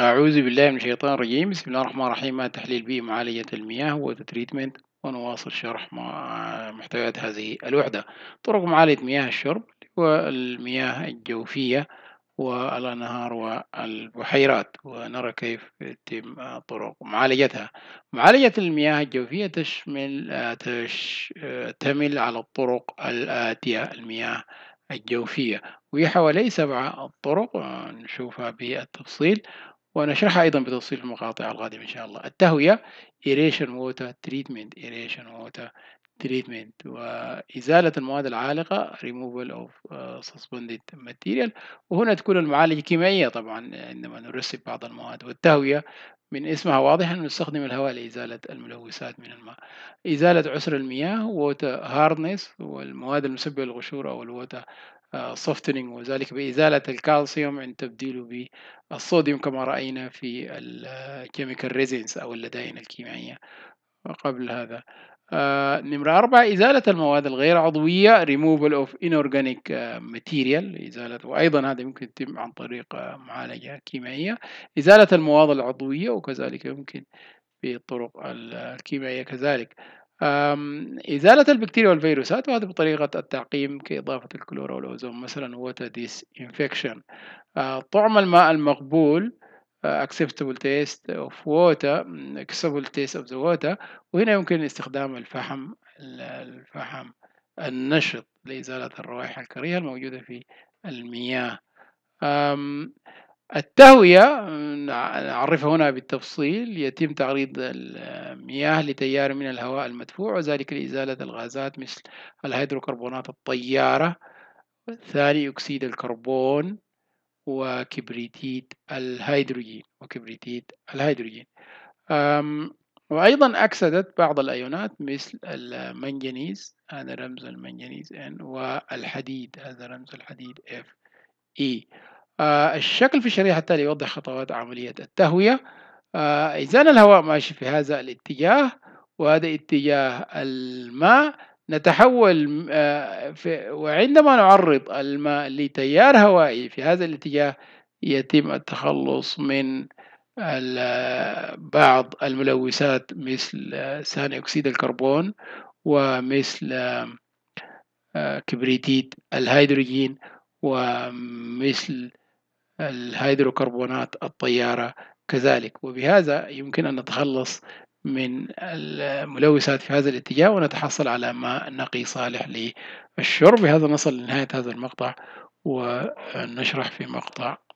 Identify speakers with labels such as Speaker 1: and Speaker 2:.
Speaker 1: أعوذ بالله من الشيطان الرجيم بسم الله الرحمن الرحيم تحليل به معالجة المياه تريتمنت ونواصل شرح محتويات هذه الوحدة طرق معالجة مياه الشرب والمياه الجوفية والأنهار والبحيرات ونرى كيف يتم طرق معالجتها معالجة المياه الجوفية تشمل تمل على الطرق الآتية المياه الجوفية وهي حوالي سبعة طرق نشوفها بالتفصيل ونشرحها أيضا بتفصيل المقاطع القادمة إن شاء الله التهوية aeration water treatment aeration water treatment وإزالة المواد العالقة removal of uh, suspended material وهنا تكون المعالجة كيميائية طبعا عندما نرسب بعض المواد والتهوية من اسمها واضح أن نستخدم الهواء لإزالة الملوثات من الماء إزالة عسر المياه water hardness والمواد المسببة للغشور أو الووتر سوفتنينج آه، وذلك بإزالة الكالسيوم عند تبديله بالصوديوم كما رأينا في الكيميكال ريزينس أو اللدائن الكيميائية وقبل هذا آه، نمرة أربعة إزالة المواد الغير عضوية removal of inorganic آه، material إزالة وأيضا هذا يمكن يتم عن طريق معالجة كيميائية إزالة المواد العضوية وكذلك يمكن بالطرق الكيميائية كذلك إزالة البكتيريا والفيروسات وهذا بطريقة التعقيم كإضافة الكلور والأوزون مثلا water ديس انفكشن أه، طعم الماء المقبول أه، acceptable taste of water acceptable taste of the water وهنا يمكن استخدام الفحم الفحم النشط لإزالة الروائح الكريهة الموجودة في المياه التهوية نعرفها هنا بالتفصيل يتم تعريض المياه لتيار من الهواء المدفوع وذلك لإزالة الغازات مثل الهيدروكربونات الطيارة ثاني أكسيد الكربون وكبريتيت الهيدروجين وكبريتيت الهيدروجين وأيضا أكسدت بعض الأيونات مثل المنجنيز هذا رمز المنجنيز N والحديد هذا رمز الحديد Fe آه، الشكل في الشريحة التالي يوضح خطوات عملية التهوية إذا آه، الهواء ماشي في هذا الاتجاه وهذا اتجاه الماء نتحول آه، وعندما نعرض الماء لتيار هوائي في هذا الاتجاه يتم التخلص من بعض الملوثات مثل ثاني أكسيد الكربون ومثل كبريتيت الهيدروجين ومثل الهيدروكربونات الطيارة كذلك وبهذا يمكن أن نتخلص من الملوثات في هذا الاتجاه ونتحصل على ماء نقي صالح للشرب بهذا نصل لنهاية هذا المقطع ونشرح في مقطع